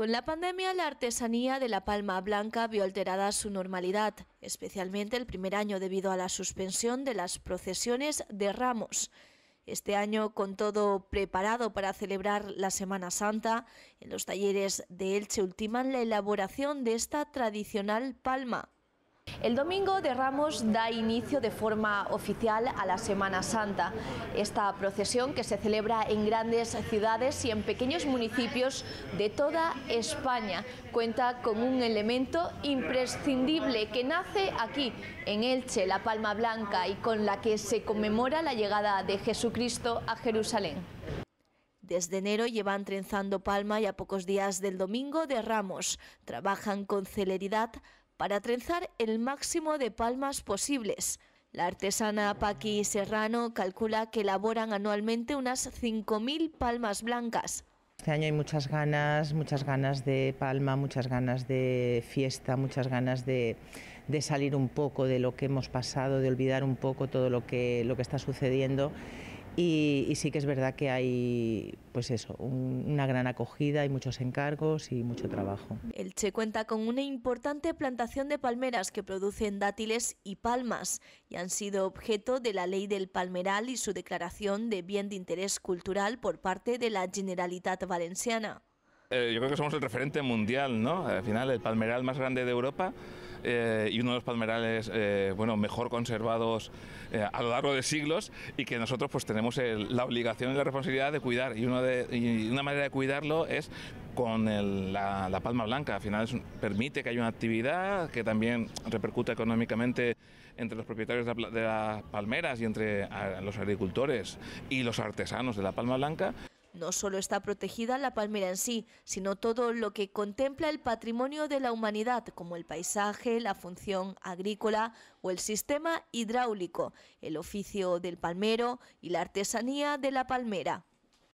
Con la pandemia, la artesanía de La Palma Blanca vio alterada su normalidad, especialmente el primer año debido a la suspensión de las procesiones de ramos. Este año, con todo preparado para celebrar la Semana Santa, en los talleres de Elche ultiman la elaboración de esta tradicional palma, el domingo de Ramos da inicio de forma oficial a la Semana Santa. Esta procesión que se celebra en grandes ciudades y en pequeños municipios de toda España cuenta con un elemento imprescindible que nace aquí, en Elche, la Palma Blanca, y con la que se conmemora la llegada de Jesucristo a Jerusalén. Desde enero llevan trenzando palma y a pocos días del domingo de Ramos trabajan con celeridad para trenzar el máximo de palmas posibles. La artesana Paqui Serrano calcula que elaboran anualmente unas 5.000 palmas blancas. Este año hay muchas ganas, muchas ganas de palma, muchas ganas de fiesta, muchas ganas de, salir un poco de lo que hemos pasado, de olvidar un poco todo lo que, lo que está sucediendo y, sí que es verdad que hay, pues eso, una gran acogida, hay muchos encargos y mucho trabajo. El Che cuenta con una importante plantación de palmeras que producen dátiles y palmas y han sido objeto de la ley del palmeral y su declaración de bien de interés cultural por parte de la Generalitat Valenciana. Eh, yo creo que somos el referente mundial, ¿no? Al final, el palmeral más grande de Europa eh, y uno de los palmerales eh, bueno, mejor conservados a lo largo de siglos y que nosotros pues tenemos la obligación y la responsabilidad de cuidar y, de, una manera de cuidarlo es con la, palma blanca. Al final permite que haya una actividad que también repercuta económicamente entre los propietarios de, las palmeras y entre los agricultores y los artesanos de la palma blanca. No solo está protegida la palmera en sí, sino todo lo que contempla el patrimonio de la humanidad, como el paisaje, la función agrícola o el sistema hidráulico, el oficio del palmero y la artesanía de la palmera.